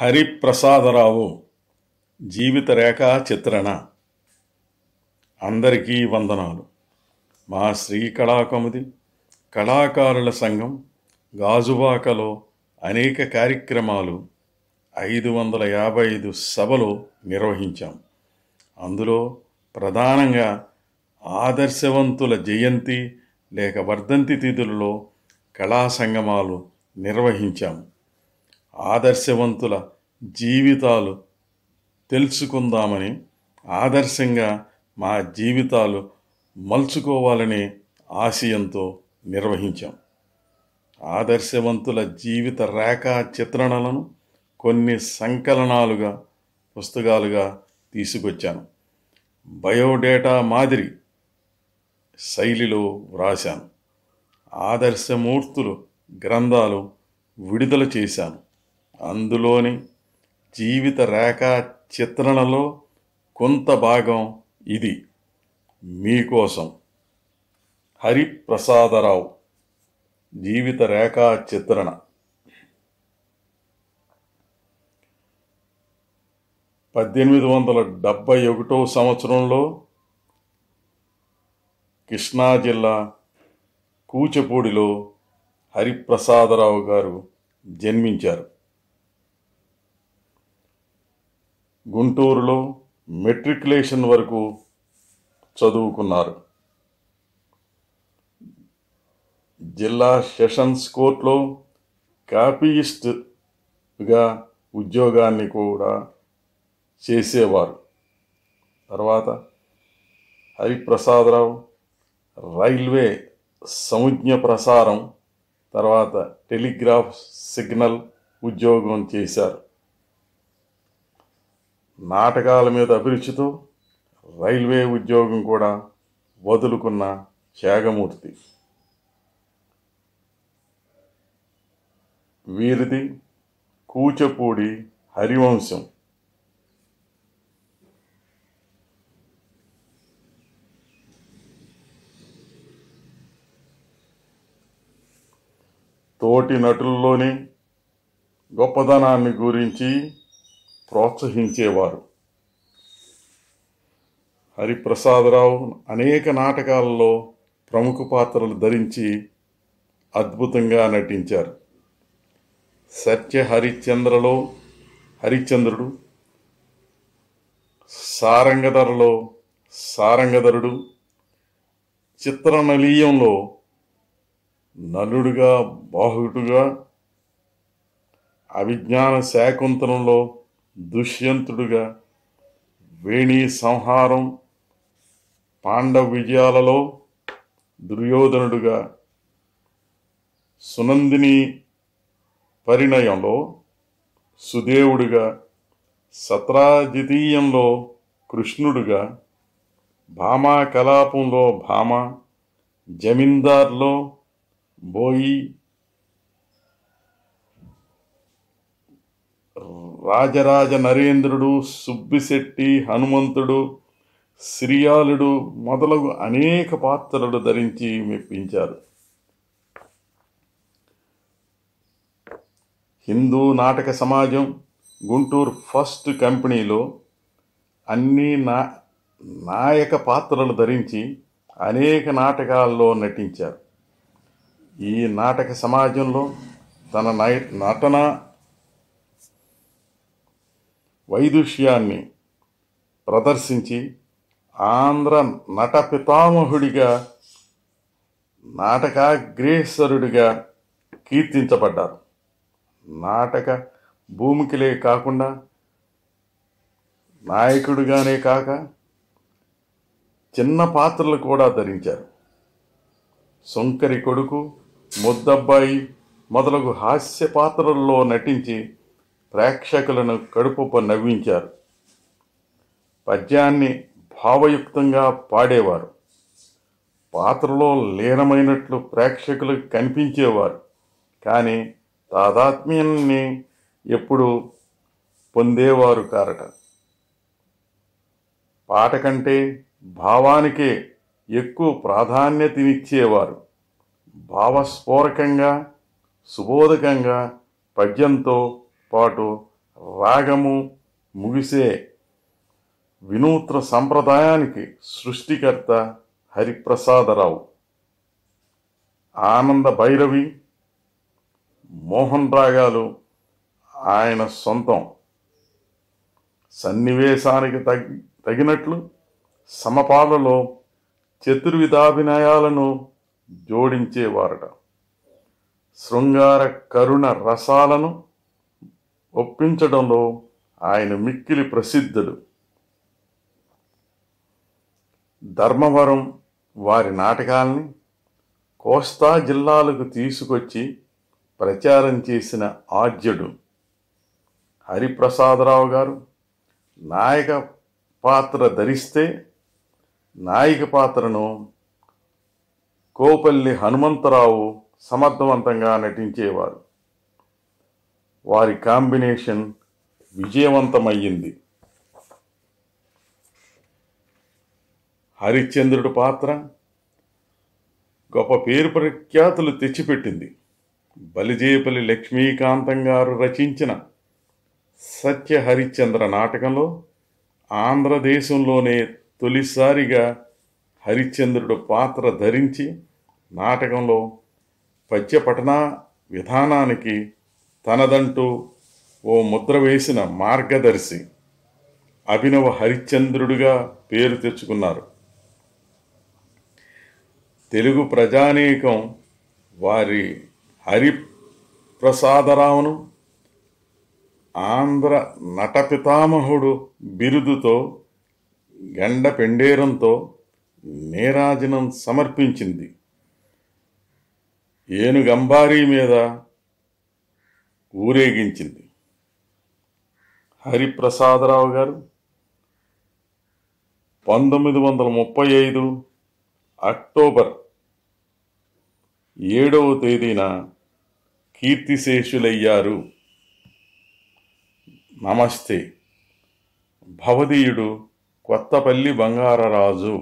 హరిప్రసాదరావు జీవిత రేఖా చిత్రణ అందరికీ వందనాలు మా శ్రీ కళాకముది కళాకారుల సంఘం గాజువాకలో అనేక కార్యక్రమాలు ఐదు వందల యాభై ఐదు సభలు నిర్వహించాం అందులో ప్రధానంగా ఆదర్శవంతుల జయంతి లేక వర్ధంతి తిథులలో కళా సంగమాలు నిర్వహించాము ఆదర్శవంతుల జీవితాలు తెలుసుకుందామని ఆదర్శంగా మా జీవితాలు మలుచుకోవాలనే ఆశయంతో నిర్వహించాం ఆదర్శవంతుల జీవిత రేఖా చిత్రణలను కొన్ని సంకలనాలుగా పుస్తకాలుగా తీసుకొచ్చాను బయోడేటా మాదిరి శైలిలో వ్రాశాను ఆదర్శమూర్తులు గ్రంథాలు విడుదల చేశాను అందులోని జీవిత రేఖా చిత్రణలో కొంత భాగం ఇది మీకోసం హరిప్రసాదరావు జీవిత రేఖా చిత్రణ పద్దెనిమిది వందల డెబ్భై ఒకటో సంవత్సరంలో కృష్ణా జిల్లా కూచిపూడిలో హరిప్రసాదరావు గారు జన్మించారు గుంటూరులో మెట్రికులేషన్ వరకు చదువుకున్నారు జిల్లా సెషన్స్ కోర్టులో కాపీయిస్ట్గా ఉద్యోగాన్ని కూడా చేసేవారు తర్వాత హరిప్రసాదరావు రైల్వే సంజ్ఞ ప్రసారం తర్వాత టెలిగ్రాఫ్ సిగ్నల్ ఉద్యోగం చేశారు నాటకాల మీద అభిరుచితో రైల్వే ఉద్యోగం కూడా వదులుకున్న త్యాగమూర్తి వీరిది కూచపూడి హరివంశం తోటి నటుల్లోని గొప్పదనాన్ని గురించి ప్రోత్సహించేవారు హరిప్రసాదరావు అనేక నాటకాల్లో ప్రముఖ పాత్రలు ధరించి అద్భుతంగా నటించారు సత్య హరిశ్చంద్రలో హరిశ్చంద్రుడు సారంగధరలో సారంగధరుడు చిత్రనలీయంలో నలుడుగా బాహుటుగా అవిజ్ఞాన శాకుంతలంలో దుష్యంతుడుగా వేణీ సంహారం పాండవ విజయాలలో దుర్యోధనుడుగా సునందిని పరిణయంలో సుదేవుడుగా సత్రాజితీయంలో కృష్ణుడుగా భామా కలాపంలో భామ జమీందార్లో బోయి రాజరాజ నరేంద్రుడు సుబ్బిశెట్టి హనుమంతుడు శ్రీయాలుడు మొదలగు అనేక పాత్రలు ధరించి మెప్పించారు హిందూ నాటక సమాజం గుంటూరు ఫస్ట్ కంపెనీలో అన్ని నా నాయక పాత్రలు ధరించి అనేక నాటకాల్లో నటించారు ఈ నాటక సమాజంలో తన నటన వైదుష్యాన్ని ప్రదర్శించి ఆంధ్ర నట పితామహుడిగా నాటకాగ్రేసరుడిగా కీర్తించబడ్డారు నాటక భూమికిలే కాకుండా నాయకుడిగానే కాక చిన్న పాత్రలు కూడా ధరించారు సొంకరి కొడుకు ముద్దబ్బాయి మొదలగు హాస్య పాత్రల్లో నటించి ప్రేక్షకులను కడుపుప నవ్వించారు పద్యాన్ని భావయుక్తంగా పాడేవారు పాత్రలో లీనమైనట్లు ప్రేక్షకులకు కనిపించేవారు కానీ తాదాత్మ్యాన్ని ఎప్పుడు పొందేవారు కారట పాట కంటే భావానికే ఎక్కువ ప్రాధాన్యతనిచ్చేవారు భావస్ఫోరకంగా సుబోధకంగా పద్యంతో పాటు రాగము ముగిసే వినూత్న సంప్రదాయానికి సృష్టికర్త హరిప్రసాదరావు ఆనంద భైరవి మోహన్ రాగాలు ఆయన సొంతం సన్నివేశానికి తగి తగినట్లు సమపాలలో చతుర్విధాభినయాలను జోడించేవారట శృంగార కరుణ రసాలను ఒప్పించడంలో ఆయన మిక్కిలి ప్రసిద్ధుడు ధర్మవరం వారి నాటకాల్ని కోస్తా జిల్లాలకు తీసుకొచ్చి ప్రచారం చేసిన ఆద్యుడు హరిప్రసాదరావు గారు నాయక పాత్ర ధరిస్తే నాయిక పాత్రను కోపల్లి హనుమంతరావు సమర్థవంతంగా నటించేవారు వారి కాంబినేషన్ విజయవంతమయ్యింది హరిశ్చంద్రుడి పాత్ర గొప్ప పేరు ప్రఖ్యాతులు తెచ్చిపెట్టింది బలిజేపల్లి లక్ష్మీకాంతం గారు రచించిన సత్య హరిశ్చంద్ర నాటకంలో ఆంధ్రదేశంలోనే తొలిసారిగా హరిశ్చంద్రుడు పాత్ర ధరించి నాటకంలో పద్యపఠన విధానానికి తనదంటూ ఓ ముద్ర వేసిన మార్గదర్శి అభినవ హరిశ్చంద్రుడిగా పేరు తెచ్చుకున్నారు తెలుగు ప్రజానీకం వారి హరిప్రసాదరావును ఆంధ్ర నటపితామహుడు బిరుదుతో గండ పెండేరంతో నీరాజనం సమర్పించింది ఏనుగంబారీ మీద ఊరేగించింది హరిప్రసాదరావు గారు పంతొమ్మిది వందల ముప్పై ఐదు అక్టోబర్ ఏడవ తేదీన కీర్తిశేషులయ్యారు నమస్తే భవదీయుడు కొత్తపల్లి బంగారరాజు